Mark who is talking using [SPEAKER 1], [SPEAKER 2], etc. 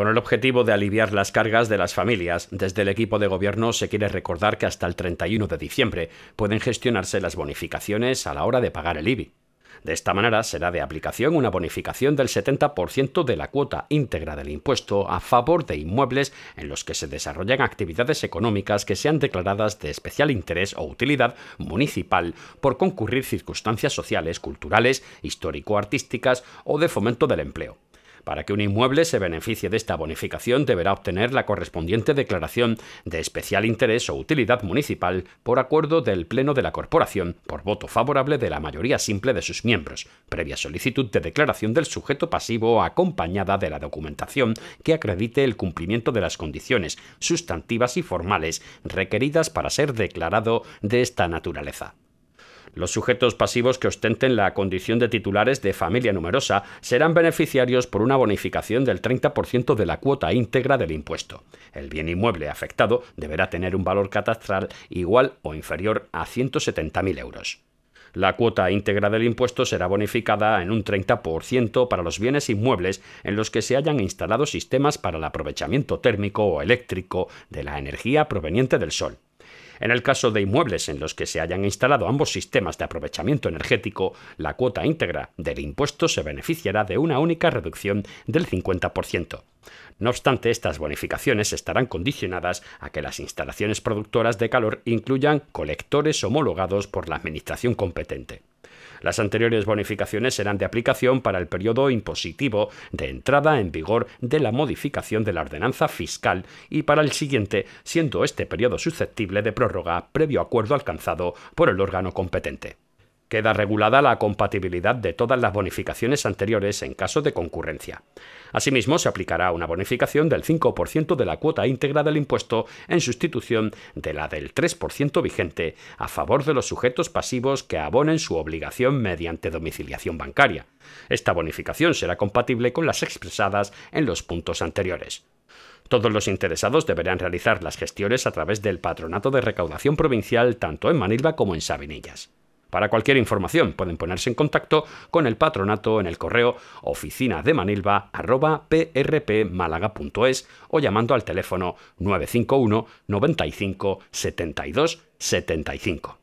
[SPEAKER 1] con el objetivo de aliviar las cargas de las familias. Desde el equipo de gobierno se quiere recordar que hasta el 31 de diciembre pueden gestionarse las bonificaciones a la hora de pagar el IBI. De esta manera será de aplicación una bonificación del 70% de la cuota íntegra del impuesto a favor de inmuebles en los que se desarrollan actividades económicas que sean declaradas de especial interés o utilidad municipal por concurrir circunstancias sociales, culturales, histórico-artísticas o de fomento del empleo. Para que un inmueble se beneficie de esta bonificación deberá obtener la correspondiente declaración de especial interés o utilidad municipal por acuerdo del Pleno de la Corporación por voto favorable de la mayoría simple de sus miembros, previa solicitud de declaración del sujeto pasivo acompañada de la documentación que acredite el cumplimiento de las condiciones sustantivas y formales requeridas para ser declarado de esta naturaleza. Los sujetos pasivos que ostenten la condición de titulares de familia numerosa serán beneficiarios por una bonificación del 30% de la cuota íntegra del impuesto. El bien inmueble afectado deberá tener un valor catastral igual o inferior a 170.000 euros. La cuota íntegra del impuesto será bonificada en un 30% para los bienes inmuebles en los que se hayan instalado sistemas para el aprovechamiento térmico o eléctrico de la energía proveniente del sol. En el caso de inmuebles en los que se hayan instalado ambos sistemas de aprovechamiento energético, la cuota íntegra del impuesto se beneficiará de una única reducción del 50%. No obstante, estas bonificaciones estarán condicionadas a que las instalaciones productoras de calor incluyan colectores homologados por la administración competente. Las anteriores bonificaciones serán de aplicación para el periodo impositivo de entrada en vigor de la modificación de la ordenanza fiscal y para el siguiente, siendo este periodo susceptible de prórroga previo acuerdo alcanzado por el órgano competente. Queda regulada la compatibilidad de todas las bonificaciones anteriores en caso de concurrencia. Asimismo, se aplicará una bonificación del 5% de la cuota íntegra del impuesto en sustitución de la del 3% vigente a favor de los sujetos pasivos que abonen su obligación mediante domiciliación bancaria. Esta bonificación será compatible con las expresadas en los puntos anteriores. Todos los interesados deberán realizar las gestiones a través del Patronato de Recaudación Provincial tanto en Manilva como en Sabinillas. Para cualquier información pueden ponerse en contacto con el patronato en el correo oficina o llamando al teléfono 951 95 72 75.